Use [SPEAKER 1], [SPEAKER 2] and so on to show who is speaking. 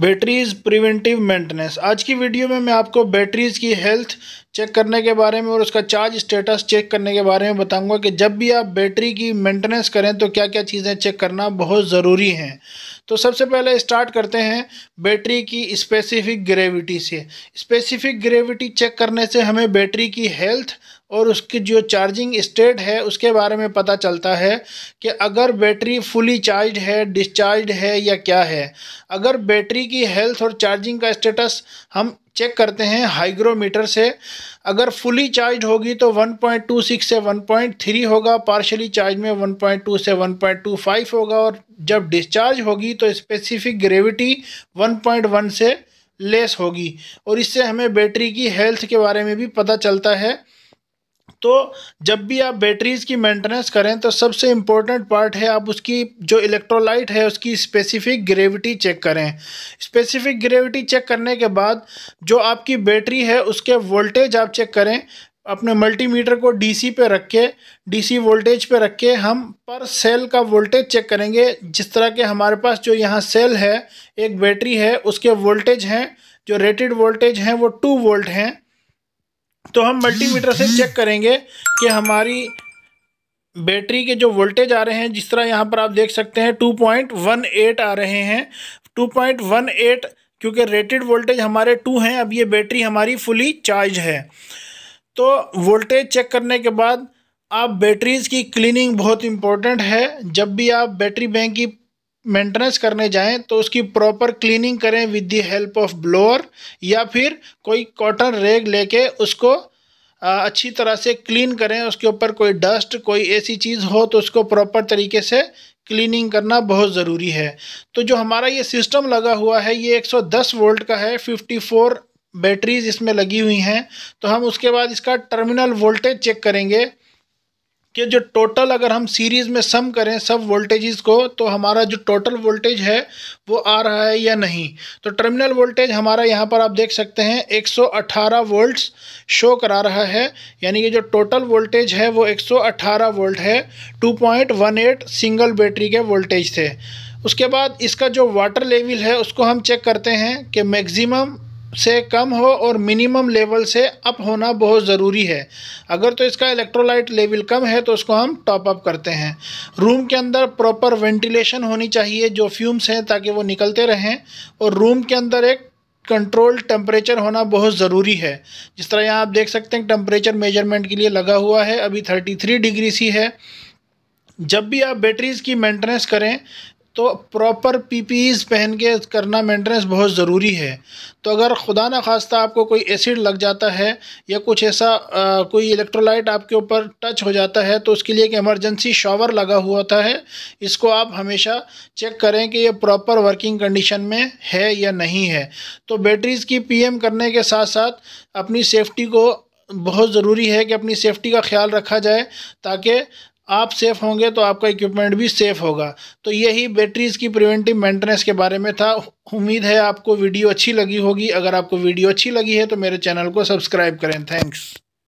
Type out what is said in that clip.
[SPEAKER 1] batteries preventive maintenance आज की video में मैं आपको बैटरीज़ की हेल्थ चेक करने के बारे में और उसका चार्ज स्टेटस चेक करने के बारे में बताऊंगा कि जब भी आप बैटरी की मेंटेनेंस करें तो क्या क्या चीज़ें चेक करना बहुत ज़रूरी हैं तो सबसे पहले स्टार्ट करते हैं बैटरी की स्पेसिफिक ग्रेविटी से स्पेसिफिक ग्रेविटी चेक करने से हमें बैटरी की हेल्थ और उसकी जो चार्जिंग स्टेट है उसके बारे में पता चलता है कि अगर बैटरी फुली चार्ज है डिस्चार्ज है या क्या है अगर बैटरी की हेल्थ और चार्जिंग का स्टेटस हम चेक करते हैं हाइग्रोमीटर से अगर फुली चार्ज होगी तो 1.26 से 1.3 होगा पार्शली चार्ज में 1.2 से 1.25 होगा और जब डिस्चार्ज होगी तो स्पेसिफिक ग्रेविटी 1.1 से लेस होगी और इससे हमें बैटरी की हेल्थ के बारे में भी पता चलता है तो जब भी आप बैटरीज़ की मेंटेनेंस करें तो सबसे इम्पोर्टेंट पार्ट है आप उसकी जो इलेक्ट्रोलाइट है उसकी स्पेसिफिक ग्रेविटी चेक करें स्पेसिफिक ग्रेविटी चेक करने के बाद जो आपकी बैटरी है उसके वोल्टेज आप चेक करें अपने मल्टीमीटर को डीसी पे रख के डीसी वोल्टेज पे रख के हम पर सेल का वोल्टेज चेक करेंगे जिस तरह के हमारे पास जो यहाँ सेल है एक बैटरी है उसके वोल्टेज हैं जो रेटेड वोल्टेज हैं वो टू वोल्ट हैं तो हम मल्टीमीटर से चेक करेंगे कि हमारी बैटरी के जो वोल्टेज आ रहे हैं जिस तरह यहाँ पर आप देख सकते हैं 2.18 आ रहे हैं 2.18 क्योंकि रेटेड वोल्टेज हमारे टू हैं अब ये बैटरी हमारी फुली चार्ज है तो वोल्टेज चेक करने के बाद आप बैटरीज़ की क्लीनिंग बहुत इम्पॉर्टेंट है जब भी आप बैटरी बैंक की मेंटेनेंस करने जाएं तो उसकी प्रॉपर क्लीनिंग करें with the help of blower या फिर कोई कॉटन रेग लेके उसको अच्छी तरह से क्लीन करें उसके ऊपर कोई डस्ट कोई ऐसी चीज़ हो तो उसको प्रॉपर तरीके से क्लीनिंग करना बहुत ज़रूरी है तो जो हमारा ये सिस्टम लगा हुआ है ये 110 वोल्ट का है 54 बैटरीज इसमें लगी हुई हैं तो हम उसके बाद इसका टर्मिनल वोल्टेज चेक करेंगे कि जो टोटल अगर हम सीरीज़ में सम करें सब वोल्टेजेस को तो हमारा जो टोटल वोल्टेज है वो आ रहा है या नहीं तो टर्मिनल वोल्टेज हमारा यहाँ पर आप देख सकते हैं 118 वोल्ट्स शो करा रहा है यानी कि जो टोटल वोल्टेज है वो 118 वोल्ट है 2.18 सिंगल बैटरी के वोल्टेज थे उसके बाद इसका जो वाटर लेवल है उसको हम चेक करते हैं कि मैक्सिमम से कम हो और मिनिमम लेवल से अप होना बहुत ज़रूरी है अगर तो इसका इलेक्ट्रोलाइट लेवल कम है तो उसको हम टॉप अप करते हैं रूम के अंदर प्रॉपर वेंटिलेशन होनी चाहिए जो फ्यूम्स हैं ताकि वो निकलते रहें और रूम के अंदर एक कंट्रोल टेम्परेचर होना बहुत ज़रूरी है जिस तरह यहाँ आप देख सकते हैं टेम्परेचर मेजरमेंट के लिए लगा हुआ है अभी थ्री डिग्री सी है जब भी आप बैटरीज़ की मेंटेनेंस करें तो प्रॉपर पीपीज पहन के करना मेंटेनेंस बहुत ज़रूरी है तो अगर खुदा न खास्ता आपको कोई एसिड लग जाता है या कुछ ऐसा आ, कोई इलेक्ट्रोलाइट आपके ऊपर टच हो जाता है तो उसके लिए एक इमरजेंसी शॉवर लगा हुआ होता है इसको आप हमेशा चेक करें कि ये प्रॉपर वर्किंग कंडीशन में है या नहीं है तो बैटरीज़ की पी करने के साथ साथ अपनी सेफ्टी को बहुत ज़रूरी है कि अपनी सेफ्टी का ख्याल रखा जाए ताकि आप सेफ़ होंगे तो आपका इक्विपमेंट भी सेफ़ होगा तो यही बैटरीज़ की प्रिवेंटिव मेंटेनेंस के बारे में था उम्मीद है आपको वीडियो अच्छी लगी होगी अगर आपको वीडियो अच्छी लगी है तो मेरे चैनल को सब्सक्राइब करें थैंक्स